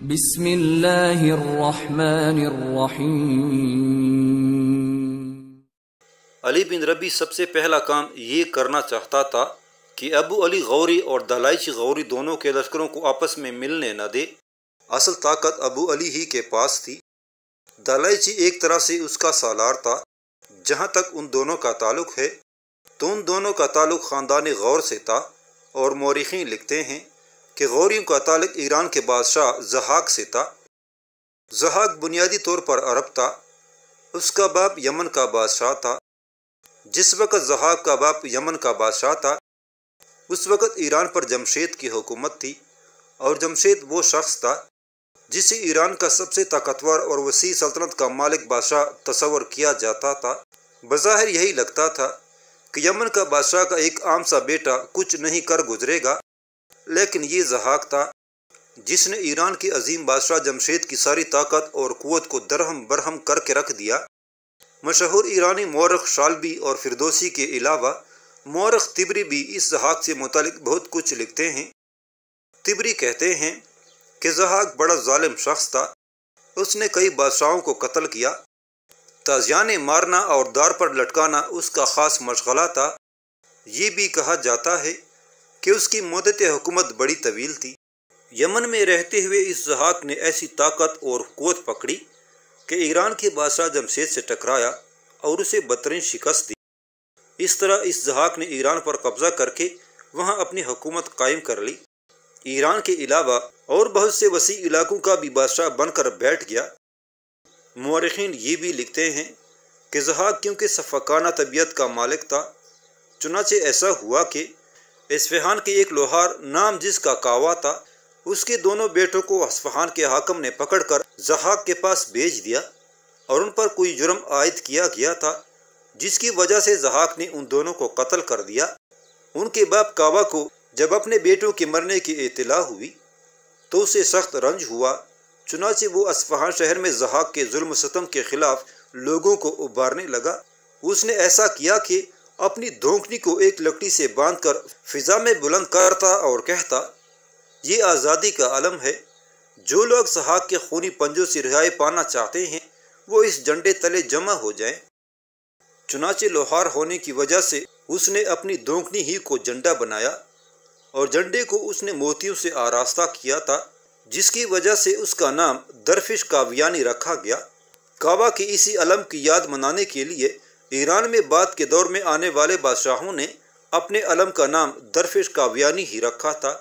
अली बिन रबी सबसे पहला काम ये करना चाहता था कि अबू अली गौरी और दलाइश गौरी दोनों के लश्करों को आपस में मिलने न दे असल ताकत अबू अली ही के पास थी दलाइची एक तरह से उसका सालार था जहाँ तक उन दोनों का ताल्लुक है तो उन दोनों का ताल्लुक ख़ानदान गौर से था और मौरखी लिखते हैं कि गौरियों का ताल्लुक ईरान के बादशाह जहाक से था जहाक बुनियादी तौर पर अरब था उसका बाप यमन का बादशाह था जिस वक़्त जहाक का बाप यमन का बादशाह था उस वक़्त ईरान पर जमशेद की हुकूमत थी और जमशेद वो शख्स था जिसे ईरान का सबसे ताकतवर और वसी सल्तनत का मालिक बादशाह तस्वर किया जाता था बज़ाहिर यही लगता था कि यमन का बादशाह का एक आम सा बेटा कुछ नहीं कर गुजरेगा लेकिन ये जहाक था जिसने ईरान के अजीम बादशाह जमशेद की सारी ताकत और क़ुत को दरहम बरहम करके रख दिया मशहूर ईरानी मौरख शालबी और फिरदोसी के अलावा मौरख तिबरी भी इस जहाक से मुतलिक बहुत कुछ लिखते हैं तिबरी कहते हैं कि जहाक बड़ा ालिम शख्स था उसने कई बादशाहों को कत्ल किया ताजियाने मारना और दार पर लटकाना उसका ख़ास मशगला था ये भी कहा जाता है कि उसकी मदत हुकूमत बड़ी तवील थी यमन में रहते हुए इस जहाक ने ऐसी ताकत और कोत पकड़ी कि ईरान के बादशाह जमशेद से टकराया और उसे बदतरीन शिकस्त दी इस तरह इस जहाक ने ईरान पर कब्जा करके वहाँ अपनी हुकूमत कायम कर ली ईरान के अलावा और बहुत से वसी इलाकों का भी बादशाह बनकर बैठ गया मौरखीन ये भी लिखते हैं कि जहाक क्योंकि सफ़ाकाना तबीयत का मालिक था चुनाचे ऐसा हुआ कि इसफहान के एक लोहार नाम जिसका कावा था उसके दोनों बेटों को असफहान के हाकम ने पकड़कर जहाक के पास भेज दिया और उन पर कोई जुर्म आयद किया गया था जिसकी वजह से जहाक ने उन दोनों को कत्ल कर दिया उनके बाप कावा को जब अपने बेटों के मरने की इतला हुई तो उसे सख्त रंज हुआ चुनाचे वो असफहान शहर में जहाक के जुल्म सतम के खिलाफ लोगों को उबारने लगा उसने ऐसा किया कि अपनी धोखनी को एक लकड़ी से बांधकर फिजा में बुलंद करता और कहता ये आज़ादी का अलम है जो लोग सहाक के खूनी पंजों से रिहाई पाना चाहते हैं वो इस झंडे तले जमा हो जाएं। चुनाचे लोहार होने की वजह से उसने अपनी धोखनी ही को झंडा बनाया और झंडे को उसने मोतियों से आरास्ता किया था जिसकी वजह से उसका नाम दरफिश काव्यानी रखा गया काबा के इसी अलम की याद मनाने के लिए ईरान में बाद के दौर में आने वाले बादशाहों ने अपने अलम का नाम दरफेश काव्यानी ही रखा था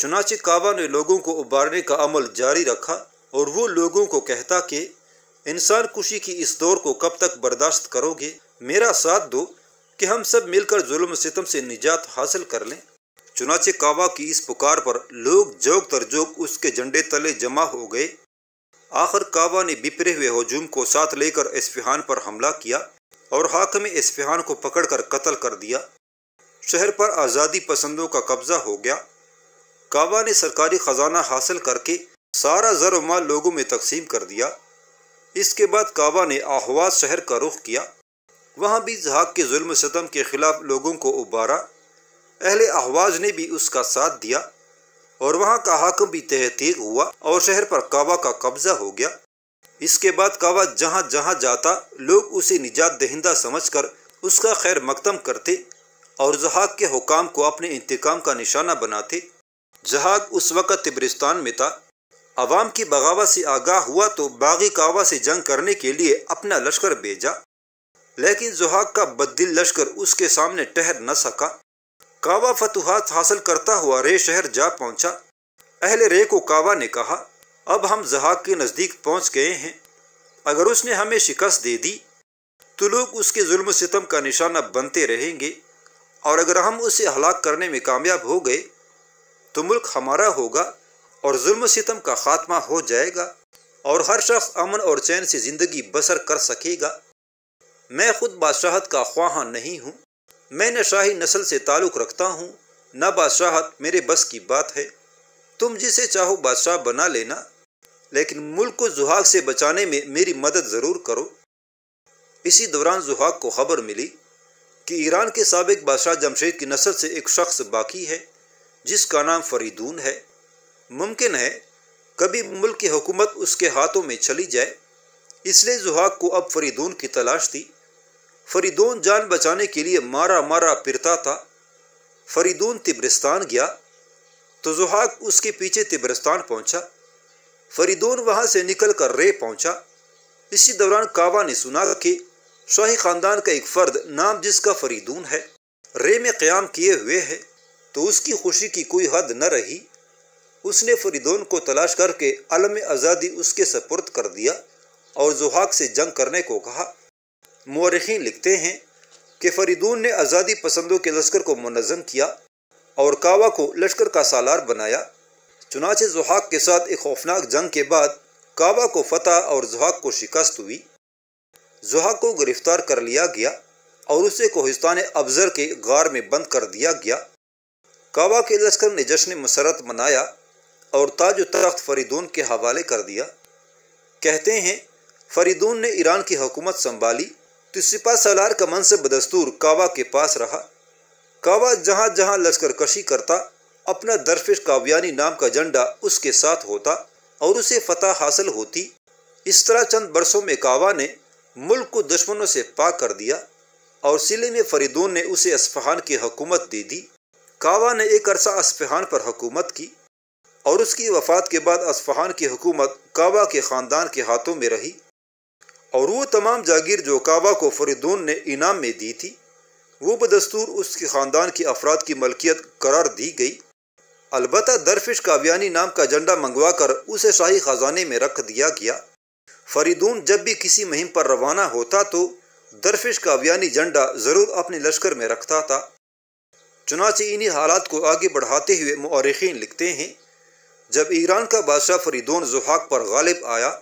चुनाचे काबा ने लोगों को उबारने का अमल जारी रखा और वो लोगों को कहता कि इंसान खुशी की इस दौर को कब तक बर्दाश्त करोगे मेरा साथ दो कि हम सब मिलकर जुल्म सितम से निजात हासिल कर लें चुनाचे काबा की इस पुकार पर लोग जोग तरजोग उसके झंडे तले जमा हो गए आखिर काबा ने बिपरे हुए हजूम को साथ लेकर इस्फिहान पर हमला किया और हाकम इस्फिहान को पकड़कर कत्ल कर दिया शहर पर आज़ादी पसंदों का कब्जा हो गया काबा ने सरकारी ख़जाना हासिल करके सारा जर माल लोगों में तकसीम कर दिया इसके बाद काबा ने आहवाज शहर का रुख किया वहाँ भी जहाक के जुल्म सितम के खिलाफ लोगों को उबारा अहले आहवाज ने भी उसका साथ दिया और वहाँ का हाकम भी तहतीक हुआ और शहर पर कावा का कब्जा हो गया इसके बाद कावा जहाँ जहाँ जाता लोग उसे निजात दहिंदा समझकर उसका खैर मकदम करते और जहाक के हुकाम को अपने इंतकाम का निशाना बनाते जहाक उस वक़्त तिब्रिस्तान में था अवाम की बगावत से आगाह हुआ तो बागी कावा से जंग करने के लिए अपना लश्कर भेजा लेकिन जहाग का बददिल लश्कर उसके सामने ठहर न सका कावा फतुहात हासिल करता हुआ रे शहर जा पहुंचा अहले रे को कावा ने कहा अब हम जहाक के नज़दीक पहुंच गए हैं अगर उसने हमें शिकस्त दे दी तो लोग उसके जुल्म सितम का निशाना बनते रहेंगे और अगर हम उसे हलाक करने में कामयाब हो गए तो मुल्क हमारा होगा और जुल्म सितम का खात्मा हो जाएगा और हर शख्स अमन और चैन से ज़िंदगी बसर कर सकेगा मैं खुद बादशाहत का ख्वाहा नहीं हूँ मैं न शाही नस्ल से ताल्लुक़ रखता हूँ न बादशाहत मेरे बस की बात है तुम जिसे चाहो बादशाह बना लेना लेकिन मुल्क को जुहाग से बचाने में मेरी मदद ज़रूर करो इसी दौरान जुहाग को खबर मिली कि ईरान के सबक बादशाह जमशेद की नस्ल से एक शख्स बाकी है जिसका नाम फरीदून है मुमकिन है कभी मुल्क की हुकूमत उसके हाथों में चली जाए इसलिए जुहाग को अब फरीदून की तलाश थी फरीदोन जान बचाने के लिए मारा मारा फिरता था फरीदोन तिब्रिस्तान गया तो जुहाक उसके पीछे तिब्रिस्तान पहुंचा फरीदोन वहां से निकल कर रे पहुंचा इसी दौरान कावा ने सुना कि शाही खानदान का एक फर्द नाम जिसका फरीदून है रे में क्याम किए हुए है तो उसकी खुशी की कोई हद न रही उसने फरीदोन को तलाश करके अलम आज़ादी उसके सपुर्द कर दिया और जुहाक से जंग करने को कहा मौरखी लिखते हैं कि फरीदून ने आज़ादी पसंदों के लश्कर को मनज़म किया और कावा को लश्कर का सालार बनाया चुनाचे जुहाक के साथ एक खौफनाक जंग के बाद कावा को फतह और जुहाक को शिकस्त हुई जुहाक को गिरफ्तार कर लिया गया और उसे कोहिस्तान अफजर के गार में बंद कर दिया गया कावा के लश्कर ने जश्न मसरत मनाया और ताज तख्त फरीदून के हवाले कर दिया कहते हैं फरीदून ने ईरान की हुकूमत संभाली तो सिपा सलार का से बदस्तूर कावा के पास रहा कावा जहाँ जहाँ लश्कर कशी करता अपना दरफिश काव्यानी नाम का झंडा उसके साथ होता और उसे फतह हासिल होती इस तरह चंद बरसों में कावा ने मुल्क को दुश्मनों से पाक कर दिया और सिले में फरीदून ने उसे अस्फहान की हकूमत दे दी कावा ने एक अरसा अस्फहान पर हकूमत की और उसकी वफात के बाद अस्फहान की हुकूमत कावा के ख़ानदान के हाथों में रही और वो तमाम जागीर जो काबा को फरीदून ने इनाम में दी थी वो बदस्तूर उसके ख़ानदान के अफराद की मलकियत करार दी गई अलबत् दरफिश काव्यानी नाम का झंडा मंगवा कर उसे शाही ख़जाने में रख दिया गया फरीदून जब भी किसी मुहिम पर रवाना होता तो दरफिश काव्यानी झंडा ज़रूर अपने लश्कर में रखता था चुनाचे इन्हीं हालात को आगे बढ़ाते हुए मौरखीन लिखते हैं जब ईरान का बादशाह फरीदून जुहाक पर गालिब आया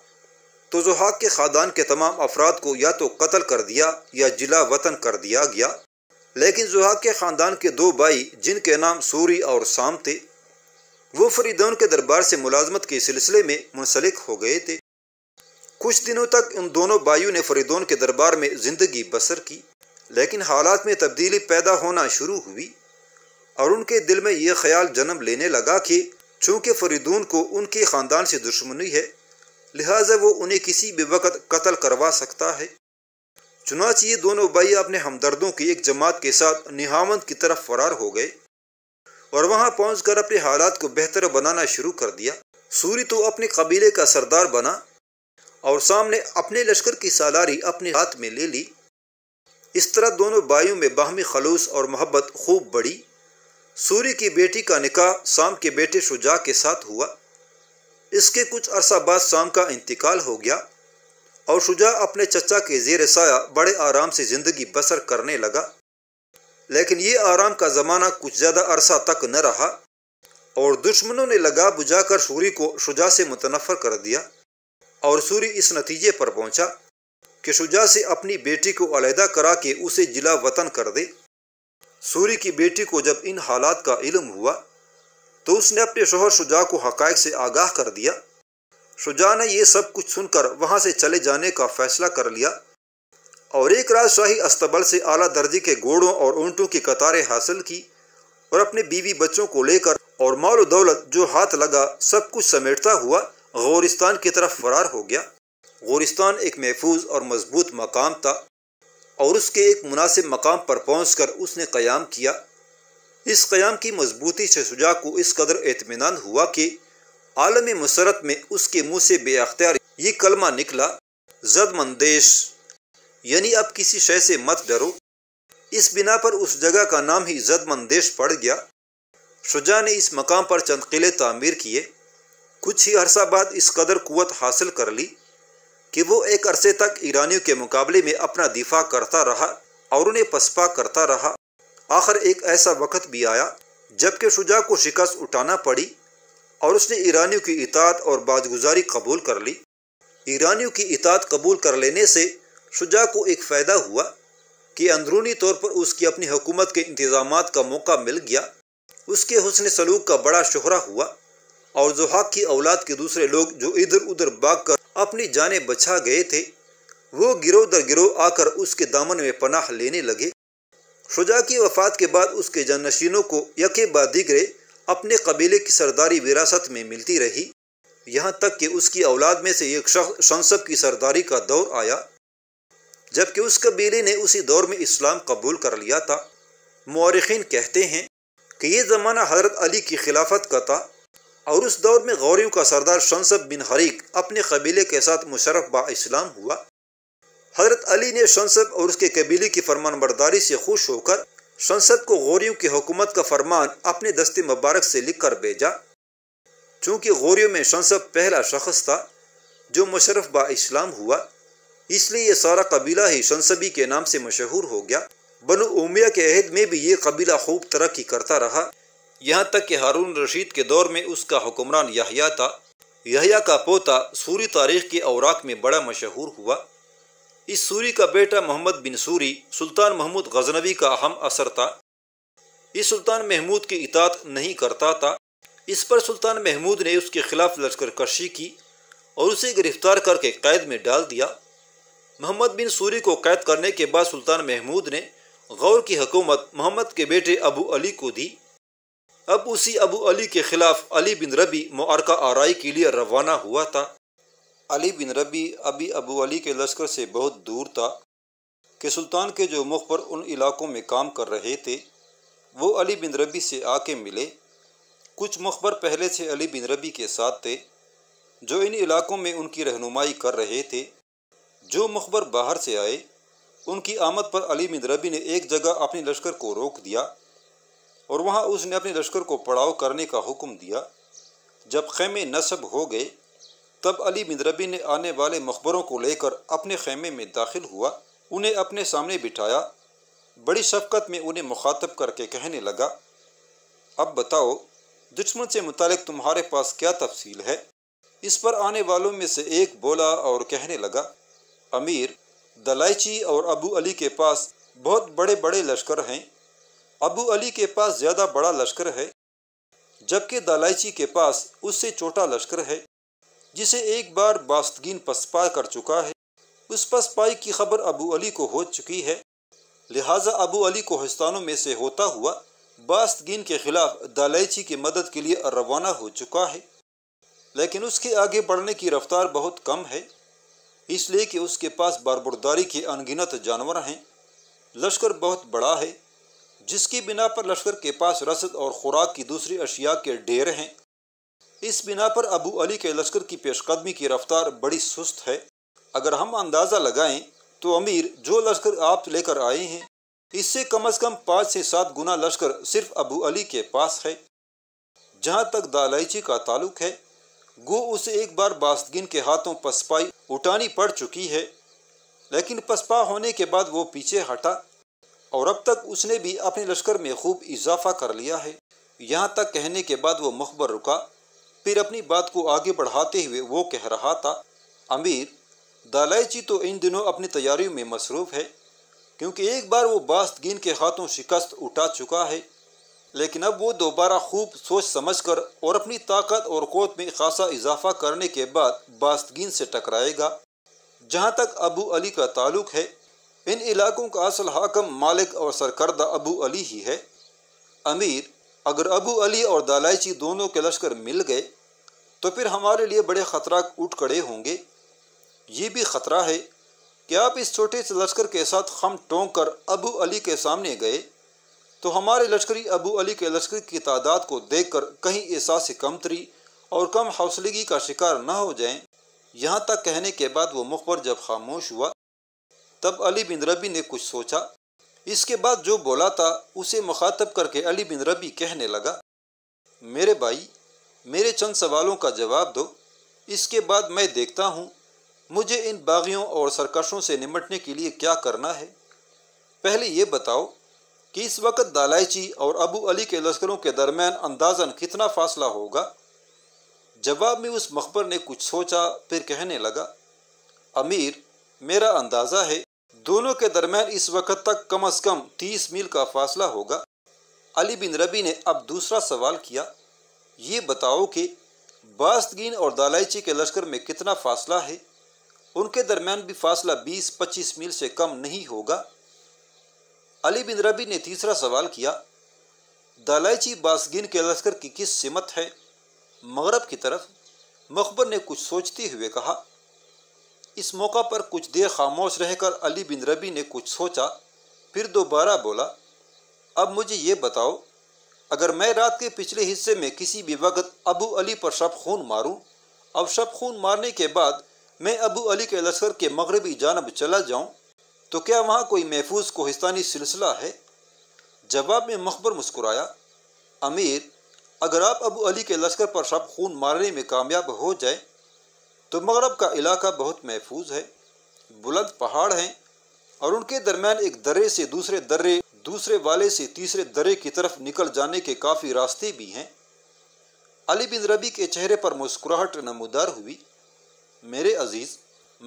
तो जुहाक के ख़ानदान के तमाम अफराद को या तो कत्ल कर दिया या जिला वतन कर दिया गया लेकिन जुहाक के ख़ानदान के दो भाई जिनके नाम सूरी और शाम थे वो फरीदौन के दरबार से मुलाजमत के सिलसिले में मुंसलिक हो गए थे कुछ दिनों तक उन दोनों भाइयों ने फरीदौन के दरबार में ज़िंदगी बसर की लेकिन हालात में तब्दीली पैदा होना शुरू हुई और उनके दिल में यह ख्याल जन्म लेने लगा कि चूँकि फरीदून को उनके ख़ानदान से दुश्मनी है लिहाजा वो उन्हें किसी भी वक्त कत्ल करवा सकता है चुनाच ये दोनों भाई अपने हमदर्दों की एक जमात के साथ निहामंद की तरफ फरार हो गए और वहां पहुंचकर अपने हालात को बेहतर बनाना शुरू कर दिया सूरी तो अपने कबीले का सरदार बना और सामने अपने लश्कर की सालारी अपने हाथ में ले ली इस तरह दोनों भाइयों में बाहमी खलूस और मोहब्बत खूब बढ़ी सूरी की बेटी का निकाह शाम के बेटे शुजा के साथ हुआ इसके कुछ अरसा बाद शाम का इंतकाल हो गया और शुजा अपने चचा के जेर साया बड़े आराम से ज़िंदगी बसर करने लगा लेकिन ये आराम का ज़माना कुछ ज़्यादा अरसा तक न रहा और दुश्मनों ने लगा बुझाकर सूरी को शुजा से मुतनफ़र कर दिया और सूरी इस नतीजे पर पहुंचा कि शुजा से अपनी बेटी को अलहदा करा के उसे जिला वतन कर दे सूरी की बेटी को जब इन हालात का इलम हुआ तो उसने अपने शोहर शुजा को हक़ से आगाह कर दिया शुजा ने यह सब कुछ सुनकर वहां से चले जाने का फैसला कर लिया और एक राजशाही अस्तबल से आला दर्जे के घोड़ों और ऊंटों की कतारें हासिल की और अपने बीवी बच्चों को लेकर और मालो दौलत जो हाथ लगा सब कुछ समेटता हुआ गौरिस्तान की तरफ फरार हो गया गौरिस्तान एक महफूज और मजबूत मकाम था और उसके एक मुनासिब मकाम पर पहुंचकर उसने क़याम किया इस क़याम की मजबूती से शुजा को इस कदर इतमान हुआ कि आलम मसरत में उसके मुँह से बेअख्तियार ये कलमा निकला जद मंदेश यानी अब किसी शय से मत डरो इस बिना पर उस जगह का नाम ही जद मंदेश पड़ गया शुजा ने इस मकाम पर चंद किले तामीर किए कुछ ही अरसा बाद इस कदर कुत हासिल कर ली कि वो एक अरसे तक ईरानियों के मुकाबले में अपना दिफा करता रहा और उन्हें पसपा करता रहा आखिर एक ऐसा वक्त भी आया जबकि शुजा को शिकस्त उठाना पड़ी और उसने ईरानियों की इतात और बाजगुजारी कबूल कर ली ईरानियों की इतात कबूल कर लेने से शुजा को एक फ़ायदा हुआ कि अंदरूनी तौर पर उसकी अपनी हुकूमत के इंतज़ाम का मौका मिल गया उसके हुसन सलूक का बड़ा शहरा हुआ और जुहाक की औलाद के दूसरे लोग जो इधर उधर भाग कर अपनी जानें बचा गए थे वो गिरोह दर गिरोह आकर उसके दामन में पनाह लेने लगे शुजा की वफात के बाद उसके जननशीनों को यके बाद दिगरे अपने कबीले की सरदारी विरासत में मिलती रही यहाँ तक कि उसकी औलाद में से एक शख्स शंसब की सरदारी का दौर आया जबकि उस कबीले ने उसी दौर में इस्लाम कबूल कर लिया था मौरखीन कहते हैं कि ये ज़माना हज़रत अली की खिलाफत का था और उस दौर में गौरियों का सरदार शंसब बिन हरीक अपने कबीले के साथ मुशरफ बा इस्लाम हुआ हजरत अली ने संसद और उसके कबीले की फरमान बरदारी से खुश होकर संसद को गौरियों की हुकूमत का फरमान अपने दस्ते मुबारक से लिख कर भेजा चूँकि गौरियों में संसद पहला शख्स था जो मुशरफ बा इस्लाम हुआ इसलिए यह सारा कबीला ही संसबी के नाम से मशहूर हो गया बनु उमिया के अहद में भी ये कबीला खूब तरक्की करता रहा यहाँ तक कि हारून रशीद के दौर में उसका हुक्मरान यहिया था यहिया का पोता सूरी तारीख के औराक में बड़ा मशहूर हुआ इस सूरी का बेटा मोहम्मद बिन सूरी सुल्तान महमूद गजनवी का अहम असर था इस सुल्तान महमूद की इतात नहीं करता था इस पर सुल्तान महमूद ने उसके खिलाफ लश्कर कशी की और उसे गिरफ्तार करके कैद में डाल दिया मोहम्मद बिन सूरी को कैद करने के बाद सुल्तान महमूद ने गौर की हकूमत मोहम्मद के बेटे अबू अली को दी अब उसी अबू अली के खिलाफ अली बिन रबी मुआरका आरई के लिए रवाना हुआ था अली बिन रबी अभी अबू अली के लश्कर से बहुत दूर था कि सुल्तान के जो मुखबर उन इलाकों में काम कर रहे थे वो अली बिन रबी से आके मिले कुछ मुखबर पहले से अली बिन रबी के साथ थे जो इन इलाकों में उनकी रहनुमाई कर रहे थे जो मुखबर बाहर से आए उनकी आमद पर अली बिन रबी ने एक जगह अपने लश्कर को रोक दिया और वहाँ उसने अपने लश्कर को पड़ाव करने का हुक्म दिया जब खेमे नस्ब हो गए तब अली बिन रबी ने आने वाले मकबरों को लेकर अपने खेमे में दाखिल हुआ उन्हें अपने सामने बिठाया बड़ी शफकत में उन्हें मुखातब करके कहने लगा अब बताओ दुश्मन से मुतल तुम्हारे पास क्या तफसील है इस पर आने वालों में से एक बोला और कहने लगा अमीर दलाइची और अबू अली के पास बहुत बड़े बड़े लश्कर हैं अबू अली के पास ज़्यादा बड़ा लश्कर है जबकि दलाइची के पास उससे छोटा लश्कर है जिसे एक बार बास्तगीन पसपा कर चुका है उस पसपाई की खबर अबू अली को हो चुकी है लिहाजा अबू अली को हस्तानों में से होता हुआ बास्तगीन के खिलाफ दलैची की मदद के लिए रवाना हो चुका है लेकिन उसके आगे बढ़ने की रफ्तार बहुत कम है इसलिए कि उसके पास बारबरदारी के अनगिनत जानवर हैं लश्कर बहुत बड़ा है जिसकी बिना पर लश्कर के पास रसद और ख़ुराक की दूसरी अशिया के ढेर हैं इस बिना पर अबू अली के लश्कर की पेशकदमी की रफ्तार बड़ी सुस्त है अगर हम अंदाज़ा लगाएं तो अमीर जो लश्कर आप लेकर आए हैं इससे कम अज़ कम पाँच से सात गुना लश्कर सिर्फ अबू अली के पास है जहाँ तक दालाइची का ताल्लुक है गो उसे एक बार बासगिन के हाथों पसपाई उठानी पड़ चुकी है लेकिन पसपा होने के बाद वो पीछे हटा और अब तक उसने भी अपने लश्कर में खूब इजाफा कर लिया है यहाँ तक कहने के बाद वो मुखबर रुका फिर अपनी बात को आगे बढ़ाते हुए वो कह रहा था अमीर दालाई जी तो इन दिनों अपनी तैयारियों में मसरूफ़ है क्योंकि एक बार वो बास्तगीन के हाथों शिकस्त उठा चुका है लेकिन अब वो दोबारा खूब सोच समझ कर और अपनी ताकत और कोत में खासा इजाफा करने के बाद बास्तगीन से टकराएगा जहाँ तक अबू अली का ताल्लुक है इन इलाकों का असल हाकम मालिक और सरकर्दा अबू अली ही है अमीर अगर अबू अली और दालाइची दोनों के लश्कर मिल गए तो फिर हमारे लिए बड़े ख़तरा उठ खड़े होंगे ये भी ख़तरा है कि आप इस छोटे से लश्कर के साथ खम टोंक कर अबू अली के सामने गए तो हमारे लश्करी अबू अली के लश्कर की तादाद को देख कर कहीं एहसास कमतरी और कम हौसलगी का शिकार न हो जाएं यहाँ तक कहने के बाद वो मुखबर जब खामोश हुआ तब अली बिन रबी ने कुछ सोचा इसके बाद जो बोला था उसे मुखातब करके अली बिन रबी कहने लगा मेरे भाई मेरे चंद सवालों का जवाब दो इसके बाद मैं देखता हूँ मुझे इन बागियों और सरकशों से निमटने के लिए क्या करना है पहले ये बताओ कि इस वक्त दालाइची और अबू अली के लश्करों के दरमियान अंदाजन कितना फासला होगा जवाब में उस मखबर ने कुछ सोचा फिर कहने लगा अमीर मेरा अंदाज़ा है दोनों के दरमियान इस वक्त तक कम अज कम तीस मील का फासला होगा अली बिन रबी ने अब दूसरा सवाल किया ये बताओ कि बास्तगीन और दालाइची के लश्कर में कितना फासला है उनके दरमियान भी फासला 20-25 मील से कम नहीं होगा अली बिन रबी ने तीसरा सवाल किया दालाइची बासगीन के लश्कर की किस सिमत है मगरब की तरफ मकबर ने कुछ सोचते हुए कहा इस मौका पर कुछ देर खामोश रहकर अली बिन रबी ने कुछ सोचा फिर दोबारा बोला अब मुझे ये बताओ अगर मैं रात के पिछले हिस्से में किसी भी वक्त अबू अली पर शब खून मारूँ अब शब खून मारने के बाद मैं अबू अली के लश्कर के मगरबी जानब चला जाऊँ तो क्या वहाँ कोई महफूज कोहिस्तानी सिलसिला है जवाब में मखबर मुस्कुराया अमीर अगर आप अबू अली के लश्कर पर शब खून मारने में कामयाब हो जाए तो मगरब का इलाका बहुत महफूज है बुलंद पहाड़ हैं और उनके दरमियान एक दर्रे से दूसरे दर्रे दूसरे वाले से तीसरे दर्रे की तरफ निकल जाने के काफ़ी रास्ते भी हैं अली बिन रबी के चेहरे पर मुस्कुराहट नमोदार हुई मेरे अजीज़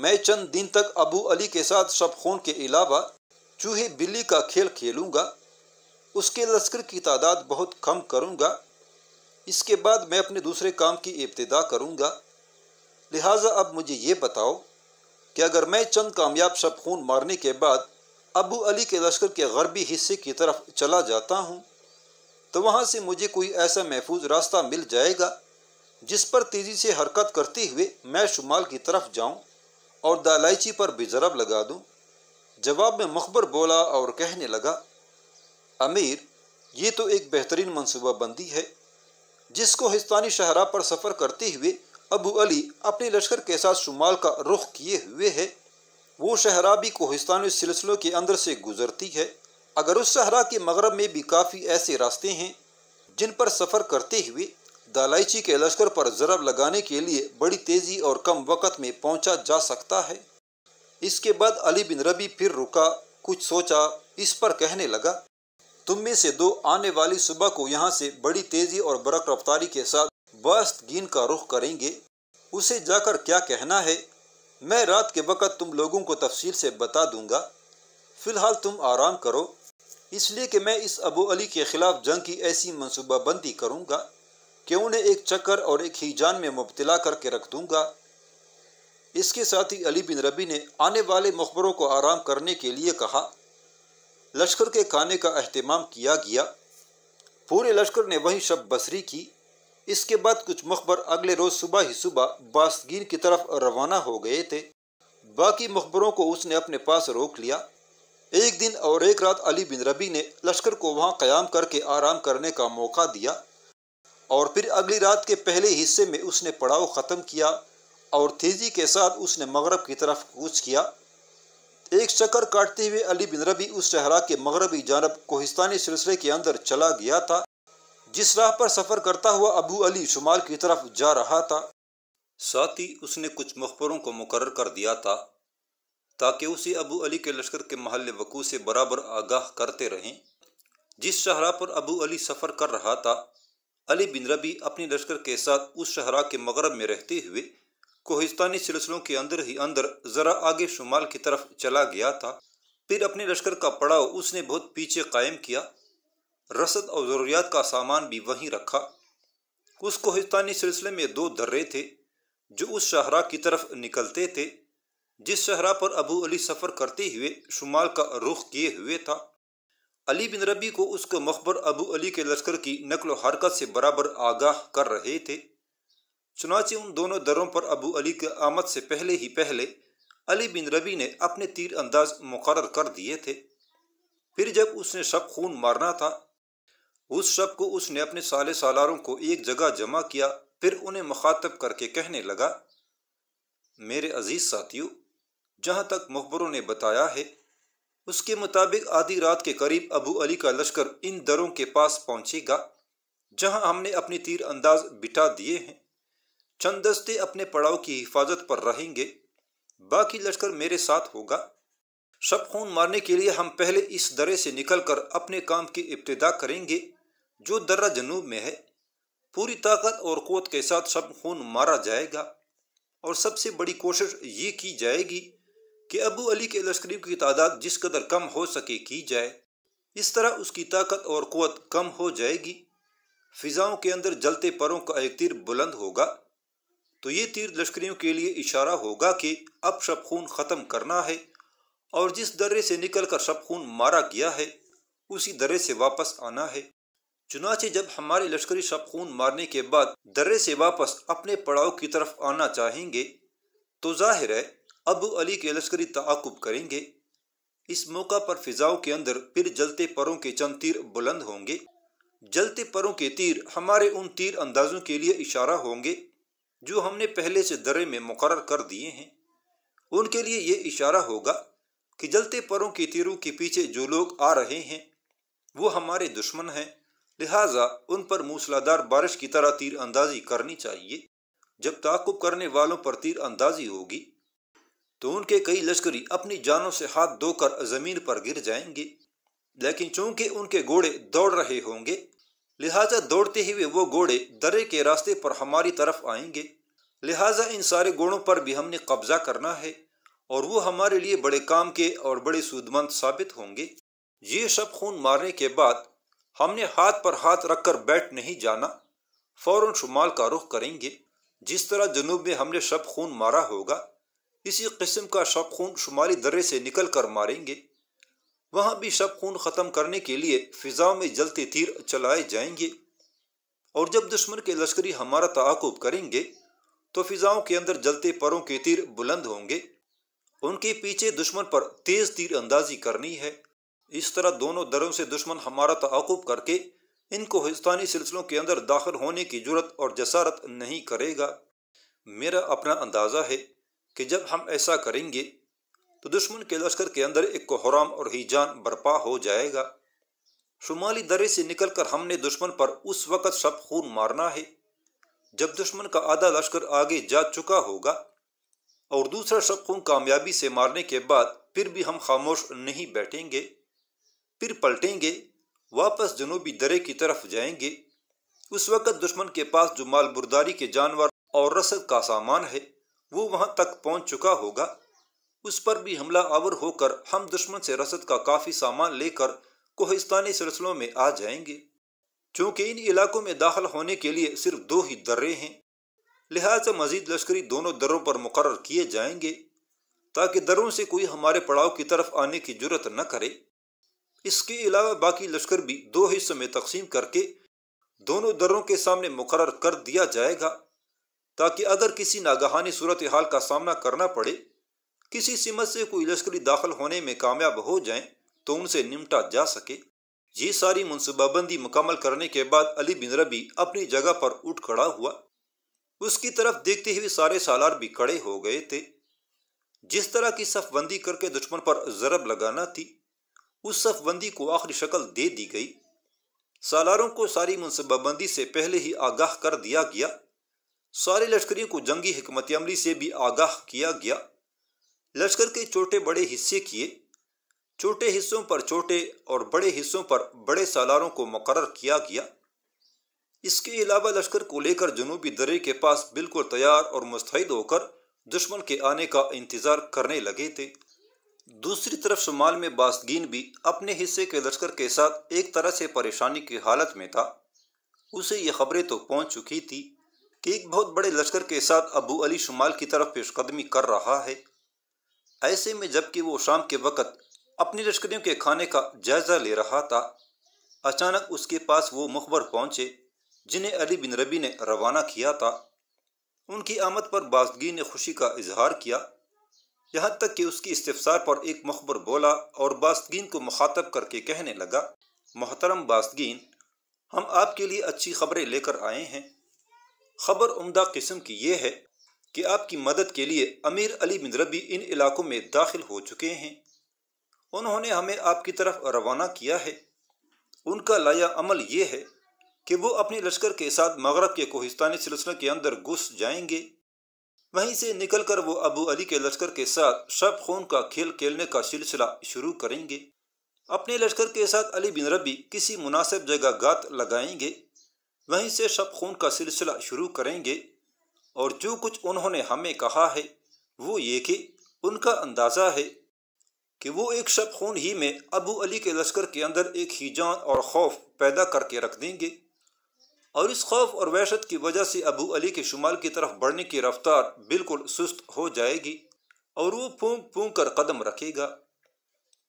मैं चंद दिन तक अबू अली के साथ शब खून के अलावा चूहे बिल्ली का खेल खेलूंगा उसके लश्कर की तादाद बहुत कम करूंगा इसके बाद मैं अपने दूसरे काम की इब्तदा करूंगा लिहाजा अब मुझे ये बताओ कि अगर मैं चंद कामयाब शब खून मारने के बाद अबू अली के लश्कर के गरबी हिस्से की तरफ चला जाता हूँ तो वहाँ से मुझे कोई ऐसा महफूज रास्ता मिल जाएगा जिस पर तेज़ी से हरकत करते हुए मैं शुमाल की तरफ जाऊँ और दालाइची पर भी ज़रब लगा दूँ जवाब में मखबर बोला और कहने लगा अमीर ये तो एक बेहतरीन मनसूबाबंदी है जिसको हिस्तानी शहरा पर सफ़र करते हुए अबू अली अपने लश्कर के साथ शुमाल का रुख किए हुए है वो शहरा भी कोहिस्तानी सिलसिलों के अंदर से गुजरती है अगर उस सहरा के मगरब में भी काफ़ी ऐसे रास्ते हैं जिन पर सफ़र करते हुए दालाइची के लश्कर पर ज़रब लगाने के लिए बड़ी तेज़ी और कम वक़्त में पहुंचा जा सकता है इसके बाद अली बिन रबी फिर रुका कुछ सोचा इस पर कहने लगा तुम में से दो आने वाली सुबह को यहाँ से बड़ी तेज़ी और बरक रफ्तारी के साथ गिन का रुख करेंगे उसे जाकर क्या कहना है मैं रात के वक़्त तुम लोगों को तफसील से बता दूंगा फ़िलहाल तुम आराम करो इसलिए कि मैं इस अबू अली के ख़िलाफ़ जंग की ऐसी मनसूबाबंदी करूंगा कि उन्हें एक चक्कर और एक हीजान में मुबतला करके रख दूंगा इसके साथ ही अली बिन रबी ने आने वाले मकबरों को आराम करने के लिए कहा लश्कर के खाने का अहतमाम किया गया पूरे लश्कर ने वहीं शब बसरी की इसके बाद कुछ मकबर अगले रोज सुबह ही सुबह बासगीर की तरफ रवाना हो गए थे बाकी मकबरों को उसने अपने पास रोक लिया एक दिन और एक रात अली बिन रबी ने लश्कर को वहां क़याम करके आराम करने का मौका दिया और फिर अगली रात के पहले हिस्से में उसने पड़ाव ख़त्म किया और तेज़ी के साथ उसने मगरब की तरफ कूच किया एक चक्कर काटते हुए अली बिन रबी उस चेहरा के मगरबी जानब कोहिस्तानी सिलसिले के अंदर चला गया था जिस राह पर सफ़र करता हुआ अबू अली शुमाल की तरफ जा रहा था साथ ही उसने कुछ मखबरों को मुकर कर दिया था ताकि उसे अबू अली के लश्कर के महल वकू से बराबर आगाह करते रहें जिस शहरा पर अबू अली सफ़र कर रहा था अली बिन रबी अपने लश्कर के साथ उस शहरा के मगरब में रहते हुए कोहिस्तानी सिलसिलों के अंदर ही अंदर ज़रा आगे शुमाल की तरफ चला गया था फिर अपने लश्कर का पड़ाव उसने बहुत पीछे कायम किया रसद और ज़रूरियात का सामान भी वहीं रखा उस कोहिस्तानी सिलसिले में दो दर्रे थे जो उस शहरा की तरफ निकलते थे जिस शहरा पर अबू अली सफ़र करते हुए शुमाल का रुख किए हुए था अली बिन रबी को उसको मखबर अबू अली के लश्कर की नकल हरकत से बराबर आगाह कर रहे थे चुनाचे उन दोनों दरों पर अबू अली के आमद से पहले ही पहले अली बिन रबी ने अपने तीर अंदाज मुकर कर दिए थे फिर जब उसने शक खून मारना था उस शब को उसने अपने साले सालारों को एक जगह जमा किया फिर उन्हें मुखातब करके कहने लगा मेरे अजीज साथियों जहां तक मुखबरों ने बताया है उसके मुताबिक आधी रात के करीब अबू अली का लश्कर इन दरों के पास पहुंचेगा जहां हमने अपने तीर अंदाज बिठा दिए हैं चंद दस्ते अपने पड़ाव की हिफाजत पर रहेंगे बाकी लश्कर मेरे साथ होगा शब खून मारने के लिए हम पहले इस दरे से निकलकर अपने काम की इब्तदा करेंगे जो दर्रा जनूब में है पूरी ताकत और कोत के साथ सब खून मारा जाएगा और सबसे बड़ी कोशिश ये की जाएगी कि अबू अली के लश्कर की तादाद जिस कदर कम हो सके की जाए इस तरह उसकी ताकत और कोत कम हो जाएगी फिजाओं के अंदर जलते परों का एक तीर बुलंद होगा तो ये तीर लश्करियों के लिए इशारा होगा कि अब शब खून ख़त्म करना है और जिस दर्रे से निकलकर शब खून मारा गया है उसी दर्रे से वापस आना है चुनाचे जब हमारे लश्करी सब खून मारने के बाद दर्रे से वापस अपने पड़ाव की तरफ आना चाहेंगे तो जाहिर है अबू अली के लश्करी तकुब करेंगे इस मौका पर फिजाओं के अंदर फिर जलते परों के चंद तीर बुलंद होंगे जलते परों के तीर हमारे उन तीर अंदाजों के लिए इशारा होंगे जो हमने पहले से दर्रे में मुकर कर दिए हैं उनके लिए ये इशारा होगा कि जलते परों के तीरों के पीछे जो लोग आ रहे हैं वो हमारे दुश्मन हैं लिहाजा उन पर मूसलाधार बारिश की तरह तीर अंदाजी करनी चाहिए जब ताकुब करने वालों पर तीर अंदाजी होगी तो उनके कई लश्करी अपनी जानों से हाथ धोकर जमीन पर गिर जाएंगे लेकिन चूंकि उनके घोड़े दौड़ रहे होंगे लिहाजा दौड़ते हुए वो घोड़े दरे के रास्ते पर हमारी तरफ आएंगे लिहाजा इन सारे घोड़ों पर भी हमने कब्जा करना है और वो हमारे लिए बड़े काम के और बड़े सूदमंद साबित होंगे ये सब खून मारने के बाद हमने हाथ पर हाथ रखकर बैठ नहीं जाना फौरन शुमाल का रुख करेंगे जिस तरह जनूब में हमने शब खून मारा होगा इसी किस्म का शब खून शुमाली दर्रे से निकल कर मारेंगे वहाँ भी शब खून ख़त्म करने के लिए फिजाओं में जलते तीर चलाए जाएंगे और जब दुश्मन के लश्करी हमारा तकुब करेंगे तो फिजाओं के अंदर जलते परों के तीर बुलंद होंगे उनके पीछे दुश्मन पर तेज़ तीर अंदाजी करनी है इस तरह दोनों दरों से दुश्मन हमारा तकूब करके इनको हिस्तानी सिलसिलों के अंदर दाखिल होने की जरूरत और जसारत नहीं करेगा मेरा अपना अंदाज़ा है कि जब हम ऐसा करेंगे तो दुश्मन के लश्कर के अंदर एक कोहराम और हीजान बर्पा हो जाएगा शुमाली दरे से निकलकर हमने दुश्मन पर उस वक़्त सब खून मारना है जब दुश्मन का आधा लश्कर आगे जा चुका होगा और दूसरा शब खून कामयाबी से मारने के बाद फिर भी हम खामोश नहीं बैठेंगे फिर पलटेंगे वापस जनूबी दरे की तरफ जाएंगे उस वक़्त दुश्मन के पास जो माल बुरदारी के जानवर और रसद का सामान है वो वहाँ तक पहुँच चुका होगा उस पर भी हमला आवर होकर हम दुश्मन से रसद का काफ़ी सामान लेकर कोहिस्तानी सिलसिलों में आ जाएंगे चूँकि इन इलाकों में दाखिल होने के लिए सिर्फ दो ही दर्रे हैं लिहाजा मजीद लश्करी दोनों दरों पर मुकर किए जाएंगे ताकि दरों से कोई हमारे पड़ाव की तरफ आने की जरूरत न करे इसके अलावा बाकी लश्कर भी दो हिस्सों में तकसीम करके दोनों दरों के सामने मुकर कर दिया जाएगा ताकि अगर किसी नागहानी सूरत हाल का सामना करना पड़े किसी सिमत से कोई लश्करी दाखिल होने में कामयाब हो जाए तो उनसे निमटा जा सके ये सारी मनसूबाबंदी मुकम्मल करने के बाद अली बिन रबी अपनी जगह पर उठ खड़ा हुआ उसकी तरफ देखते हुए सारे सालार भी खड़े हो गए थे जिस तरह की सफबंदी करके दुश्मन पर जरब लगाना थी उस सफबंदी को आखिरी शक्ल दे दी गई सालारों को सारी मनसबाबंदी से पहले ही आगाह कर दिया गया सारे लश्करियों को जंगी हमत अमली से भी आगाह किया गया लश्कर के छोटे बड़े हिस्से किए छोटे हिस्सों पर छोटे और बड़े हिस्सों पर बड़े सालारों को मुकर किया गया इसके अलावा लश्कर को लेकर जनूबी दरे के पास बिल्कुल तैयार और मुस्तैद होकर दुश्मन के आने का इंतज़ार करने लगे थे दूसरी तरफ शुमाल में बासगीन भी अपने हिस्से के लश्कर के साथ एक तरह से परेशानी की हालत में था उसे ये खबरें तो पहुंच चुकी थी कि एक बहुत बड़े लश्कर के साथ अबू अली शुमाल की तरफ पेशकदमी कर रहा है ऐसे में जबकि वो शाम के वक़्त अपने लश्करियों के खाने का जायज़ा ले रहा था अचानक उसके पास वो मुखबर पहुंचे जिन्हें अली बिन रबी ने रवाना किया था उनकी आमद पर बासगी ने खुशी का इजहार किया यहाँ तक कि उसकी इस्तफसार पर एक मखबर बोला और बास्तगीन को मुखातब करके कहने लगा मोहतरम बास्तगीन हम आपके लिए अच्छी खबरें लेकर आए हैं खबर उमदा किस्म की यह है कि आपकी मदद के लिए अमीर अली बिन रबी इन इलाकों में दाखिल हो चुके हैं उन्होंने हमें आपकी तरफ रवाना किया है उनका लाया अमल ये है कि वो अपने लश्कर के साथ मगरब के कोहिस्तानी सिलसिले के अंदर घुस जाएंगे वहीं से निकलकर वो अबू अली के लश्कर के साथ शब खून का खेल खेलने का सिलसिला शुरू करेंगे अपने लश्कर के साथ अली बिन रबी किसी मुनासिब जगह गात लगाएंगे वहीं से शब खून का सिलसिला शुरू करेंगे और जो कुछ उन्होंने हमें कहा है वो ये कि उनका अंदाज़ा है कि वो एक शब खून ही में अबू अली के लश्कर के अंदर एक हिजान और खौफ पैदा करके रख देंगे और इस खौफ और वहशत की वजह से अबू अली के शुमाल की तरफ बढ़ने की रफ्तार बिल्कुल सुस्त हो जाएगी और वो फूंक फूंक कर कदम रखेगा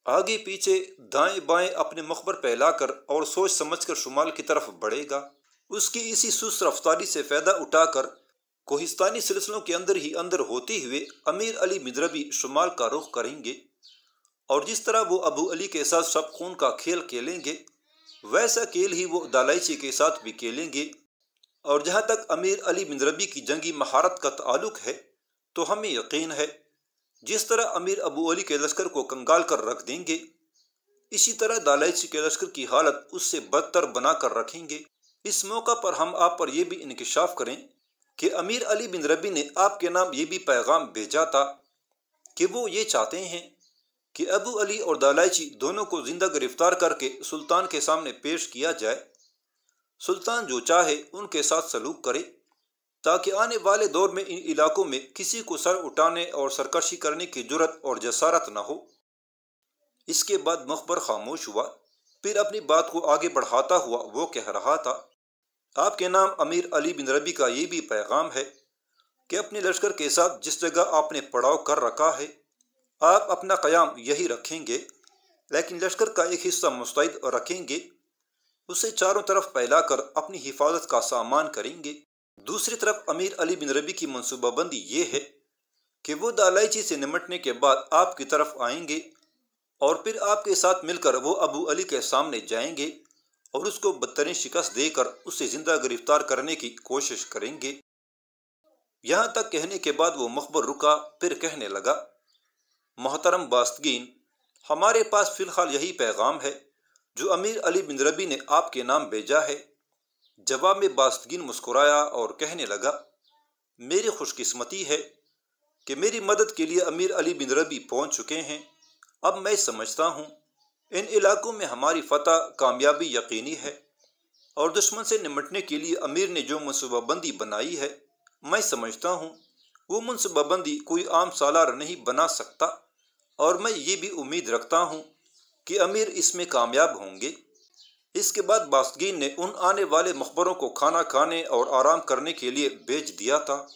आगे पीछे दाएं बाएं अपने मखबर फैलाकर और सोच समझकर शुमाल की तरफ बढ़ेगा उसकी इसी सुस्त रफ्तारी से फ़ायदा उठाकर कोहिस्तानी सिलसिलों के अंदर ही अंदर होते हुए अमीर अली मिद्रबी शुमाल का रुख करेंगे और जिस तरह वो अबू अली के साथ सब खून का खेल खेलेंगे वैसा केल ही वो दालाइची के साथ भी खेलेंगे और जहाँ तक अमीर अली बिन रबी की जंगी महारत का ताल्लुक है तो हमें यकीन है जिस तरह अमीर अबू अली के लश्कर को कंगाल कर रख देंगे इसी तरह दालाइची के लश्कर की हालत उससे बदतर बना कर रखेंगे इस मौका पर हम आप पर यह भी इनकशाफ करें कि अमीर अली बिन रबी ने आपके नाम ये भी पैगाम भेजा था कि वो ये चाहते हैं कि अबू अली और दालाइची दोनों को जिंदा गिरफ्तार करके सुल्तान के सामने पेश किया जाए सुल्तान जो चाहे उनके साथ सलूक करे ताकि आने वाले दौर में इन इलाकों में किसी को सर उठाने और सरकशी करने की जरूरत और जसारत न हो इसके बाद मखबर खामोश हुआ फिर अपनी बात को आगे बढ़ाता हुआ वो कह रहा था आपके नाम अमीर अली बिन रबी का ये भी पैगाम है कि अपने लश्कर के साथ जिस जगह आपने पड़ाव कर रखा है आप अपना क़याम यही रखेंगे लेकिन लश्कर का एक हिस्सा मुस्तैद रखेंगे उसे चारों तरफ फैलाकर अपनी हिफाजत का सामान करेंगे दूसरी तरफ अमीर अली बिन रबी की मनसूबाबंदी ये है कि वो दालाइची से निमटने के बाद आपकी तरफ आएंगे और फिर आपके साथ मिलकर वो अबू अली के सामने जाएंगे और उसको बदतरीन शिकस्त देकर उसे जिंदा गिरफ्तार करने की कोशिश करेंगे यहाँ तक कहने के बाद वो मखबर रुका फिर कहने लगा मोहतरम बास्तगीन हमारे पास फ़िलहाल यही पैगाम है जो अमीर अली बिन रबी ने आपके नाम भेजा है जवाब में बास्तगीन मुस्कुराया और कहने लगा मेरी खुशकिस्मती है कि मेरी मदद के लिए अमीर अली बिन रबी पहुँच चुके हैं अब मैं समझता हूँ इन इलाकों में हमारी फतह कामयाबी यकीनी है और दुश्मन से निमटने के लिए अमीर ने जो मनसूबाबंदी बनाई है मैं समझता हूँ वो मनसूबाबंदी कोई आम सालार नहीं बना सकता और मैं ये भी उम्मीद रखता हूँ कि अमीर इसमें कामयाब होंगे इसके बाद बासगीन ने उन आने वाले मकबरों को खाना खाने और आराम करने के लिए भेज दिया था